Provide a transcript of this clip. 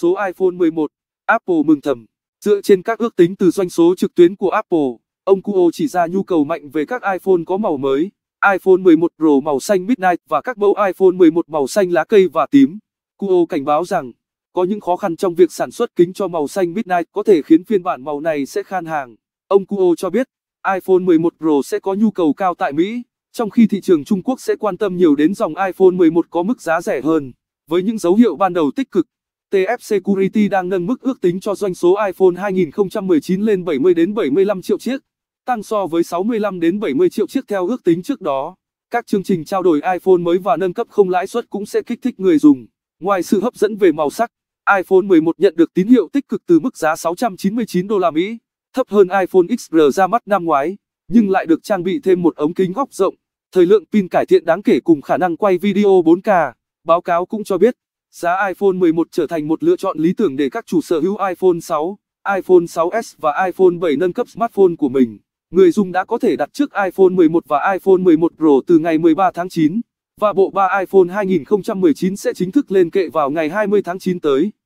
Số iPhone 11, Apple mừng thầm. Dựa trên các ước tính từ doanh số trực tuyến của Apple, ông Kuo chỉ ra nhu cầu mạnh về các iPhone có màu mới, iPhone 11 Pro màu xanh Midnight và các mẫu iPhone 11 màu xanh lá cây và tím. Kuo cảnh báo rằng, có những khó khăn trong việc sản xuất kính cho màu xanh Midnight có thể khiến phiên bản màu này sẽ khan hàng. Ông Kuo cho biết, iPhone 11 Pro sẽ có nhu cầu cao tại Mỹ, trong khi thị trường Trung Quốc sẽ quan tâm nhiều đến dòng iPhone 11 có mức giá rẻ hơn. Với những dấu hiệu ban đầu tích cực, TF Security đang nâng mức ước tính cho doanh số iPhone 2019 lên 70 đến 75 triệu chiếc, tăng so với 65 đến 70 triệu chiếc theo ước tính trước đó. Các chương trình trao đổi iPhone mới và nâng cấp không lãi suất cũng sẽ kích thích người dùng. Ngoài sự hấp dẫn về màu sắc, iPhone 11 nhận được tín hiệu tích cực từ mức giá 699 đô la Mỹ, thấp hơn iPhone XR ra mắt năm ngoái, nhưng lại được trang bị thêm một ống kính góc rộng, thời lượng pin cải thiện đáng kể cùng khả năng quay video 4K. Báo cáo cũng cho biết giá iPhone 11 trở thành một lựa chọn lý tưởng để các chủ sở hữu iPhone 6, iPhone 6s và iPhone 7 nâng cấp smartphone của mình. Người dùng đã có thể đặt trước iPhone 11 và iPhone 11 Pro từ ngày 13 tháng 9, và bộ ba iPhone 2019 sẽ chính thức lên kệ vào ngày 20 tháng 9 tới.